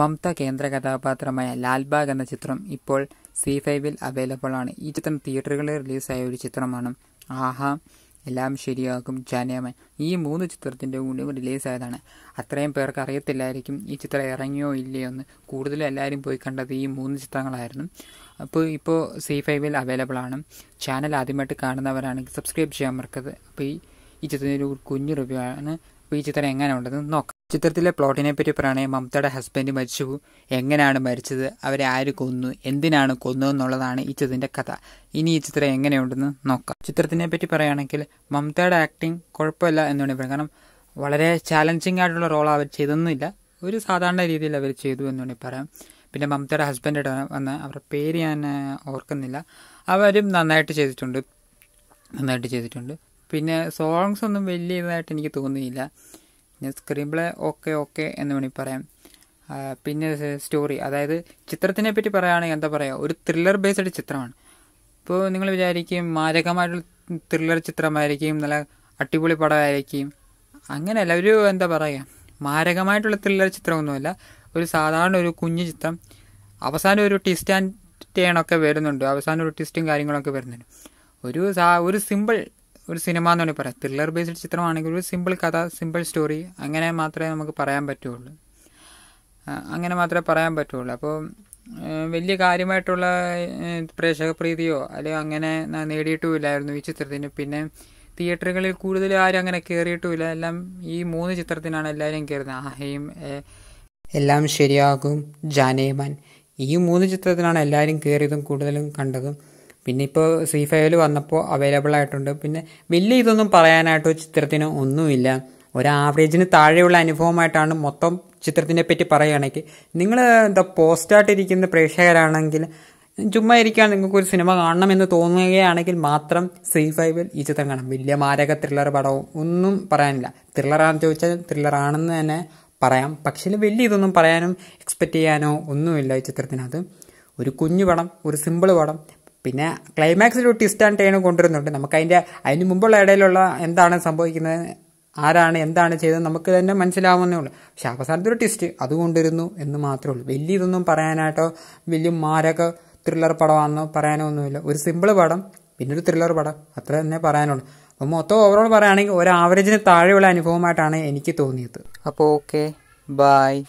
മമത കേന്ദ്ര കഥാപാത്രമായ ലാൽബാഗ് എന്ന ചിത്രം ഇപ്പോൾ സി ഫൈവിൽ അവൈലബിൾ ആണ് ഈ ചിത്രം തിയേറ്ററുകളിൽ റിലീസായ ഒരു ചിത്രമാണ് ആഹാ എല്ലാം ശരിയാകും ജാനേമൻ ഈ മൂന്ന് ചിത്രത്തിൻ്റെ കൂടി റിലീസായതാണ് അത്രയും പേർക്ക് അറിയത്തില്ലായിരിക്കും ഈ ചിത്രം ഇറങ്ങിയോ ഇല്ലയോ എന്ന് കൂടുതലും എല്ലാവരും പോയി കണ്ടത് ഈ മൂന്ന് ചിത്രങ്ങളായിരുന്നു അപ്പോൾ ഇപ്പോൾ സി ഫൈവിൽ അവൈലബിൾ ആണ് ചാനൽ ആദ്യമായിട്ട് കാണുന്നവരാണെങ്കിൽ സബ്സ്ക്രൈബ് ചെയ്യാൻ മറക്കത് അപ്പോൾ ഈ ഈ ചിത്രത്തിൻ്റെ ഒരു കുഞ്ഞു റിവ്യൂ ആണ് ഈ ചിത്രം എങ്ങനെ ഉണ്ടെന്ന് നോക്കാം ചിത്രത്തിലെ പ്ലോട്ടിനെ പറ്റി പറയുകയാണെങ്കിൽ മമതയുടെ ഹസ്ബൻഡ് മരിച്ചു എങ്ങനെയാണ് മരിച്ചത് അവരെ ആര് കൊന്നു എന്തിനാണ് കൊന്നു എന്നുള്ളതാണ് ഈ ചിത്രത്തിൻ്റെ കഥ ഇനി ഈ ചിത്രം എങ്ങനെയുണ്ടെന്ന് നോക്കാം ചിത്രത്തിനെ പറ്റി പറയുകയാണെങ്കിൽ മമതയുടെ ആക്ടിങ് കുഴപ്പമില്ല എന്നാണ് പറയുന്നത് കാരണം വളരെ ചാലഞ്ചിങ് ആയിട്ടുള്ള റോൾ അവർ ചെയ്തൊന്നുമില്ല ഒരു സാധാരണ രീതിയിൽ അവർ ചെയ്തു എന്ന് പറയാം പിന്നെ മമതയുടെ ഹസ്ബൻഡ് വന്ന അവരുടെ പേര് ഞാൻ ഓർക്കുന്നില്ല അവരും നന്നായിട്ട് ചെയ്തിട്ടുണ്ട് നന്നായിട്ട് ചെയ്തിട്ടുണ്ട് പിന്നെ സോങ്സ് ഒന്നും വലിയ ഇതായിട്ട് എനിക്ക് തോന്നിയില്ല പിന്നെ സ്ക്രീൻ പ്ലേ ഓക്കെ ഓക്കെ എന്ന് വേണമെങ്കിൽ പറയാം പിന്നെ സ്റ്റോറി അതായത് ചിത്രത്തിനെ പറ്റി പറയുകയാണെങ്കിൽ എന്താ പറയുക ഒരു ത്രില്ലർ ബേസ്ഡ് ചിത്രമാണ് ഇപ്പോൾ നിങ്ങൾ വിചാരിക്കും മാരകമായിട്ടുള്ള ത്രില്ലർ ചിത്രമായിരിക്കും നല്ല അടിപൊളി പടമായിരിക്കും അങ്ങനെയല്ല ഒരു എന്താ പറയുക മാരകമായിട്ടുള്ള ത്രില്ലർ ചിത്രമൊന്നുമല്ല ഒരു സാധാരണ ഒരു കുഞ്ഞു ചിത്രം അവസാനം ഒരു ട്വിസ്റ്റ് ആൻഡ് ടേണൊക്കെ വരുന്നുണ്ട് അവസാനം ഒരു ട്വിസ്റ്റും കാര്യങ്ങളൊക്കെ വരുന്നുണ്ട് ഒരു ഒരു സിമ്പിൾ ഒരു സിനിമ എന്ന് വേണമെങ്കിൽ പറയാം ത്രില്ലർ ബേസ്ഡ് ചിത്രമാണെങ്കിൽ ഒരു സിമ്പിൾ കഥ സിമ്പിൾ സ്റ്റോറി അങ്ങനെ മാത്രമേ നമുക്ക് പറയാൻ പറ്റുള്ളൂ അങ്ങനെ മാത്രമേ പറയാൻ പറ്റുള്ളൂ അപ്പോൾ വലിയ കാര്യമായിട്ടുള്ള പ്രേക്ഷക പ്രീതിയോ അല്ലെങ്കിൽ അങ്ങനെ നേടിയിട്ടുമില്ലായിരുന്നു ഈ ചിത്രത്തിന് പിന്നെ തിയേറ്ററുകളിൽ കൂടുതൽ ആരും അങ്ങനെ കയറിയിട്ടുമില്ല എല്ലാം ഈ മൂന്ന് ചിത്രത്തിനാണ് എല്ലാവരും കയറുന്നത് ആഹയും എല്ലാം ശരിയാകും ജാനേമാൻ ഈ മൂന്ന് ചിത്രത്തിനാണ് എല്ലാവരും കയറിയതും കൂടുതലും കണ്ടതും പിന്നെ ഇപ്പോൾ സി ഫൈവിൽ വന്നപ്പോൾ അവൈലബിൾ ആയിട്ടുണ്ട് പിന്നെ വലിയ ഇതൊന്നും പറയാനായിട്ടോ ചിത്രത്തിന് ഒന്നുമില്ല ഒരു ആവറേജിന് താഴെയുള്ള അനുഭവമായിട്ടാണ് മൊത്തം ചിത്രത്തിനെ പറ്റി പറയുകയാണെങ്കിൽ നിങ്ങൾ എന്താ പോസ്റ്റായിട്ടിരിക്കുന്ന പ്രേക്ഷകരാണെങ്കിൽ ചുമ്മാ ഇരിക്കാൻ നിങ്ങൾക്ക് ഒരു സിനിമ കാണണം എന്ന് തോന്നുകയാണെങ്കിൽ മാത്രം സീ ഫൈവിൽ ഈ ചിത്രം കാണാം വലിയ മാരക ത്രില്ലർ പടവും ഒന്നും പറയാനില്ല ത്രില്ലറാണെന്ന് ചോദിച്ചാൽ ത്രില്ലറാണെന്ന് തന്നെ പറയാം പക്ഷേ വലിയ ഇതൊന്നും പറയാനും എക്സ്പെക്റ്റ് ചെയ്യാനോ ഒന്നുമില്ല ഈ ചിത്രത്തിനകത്ത് ഒരു കുഞ്ഞു പടം ഒരു സിമ്പിൾ പടം പിന്നെ ക്ലൈമാക്സിൽ ഒരു ട്വിസ്റ്റ് ആൻഡ് ടേണ് കൊണ്ടുവരുന്നുണ്ട് നമുക്ക് അതിൻ്റെ അതിന് മുമ്പുള്ള ഇടയിലുള്ള എന്താണ് സംഭവിക്കുന്നത് ആരാണ് എന്താണ് ചെയ്തത് നമുക്ക് തന്നെ മനസ്സിലാവുന്നേ ഉള്ളൂ പക്ഷെ അവസാനത്തെ ഒരു ട്വിസ്റ്റ് അത് കൊണ്ടുവരുന്നു എന്ന് മാത്രമേ ഉള്ളൂ വലിയ ഇതൊന്നും പറയാനായിട്ടോ വലിയ മാരക ത്രില്ലർ പടമാണെന്നോ പറയാനോ ഒന്നുമില്ല ഒരു സിമ്പിൾ പടം പിന്നെ ഒരു ത്രില്ലർ പടം അത്ര തന്നെ പറയാനുള്ളൂ അപ്പോൾ മൊത്തം ഓവറോൾ പറയുകയാണെങ്കിൽ ഒരു ആവറേജിന് താഴെയുള്ള അനുഭവമായിട്ടാണ് എനിക്ക് തോന്നിയത് അപ്പോൾ ഓക്കെ ബായ്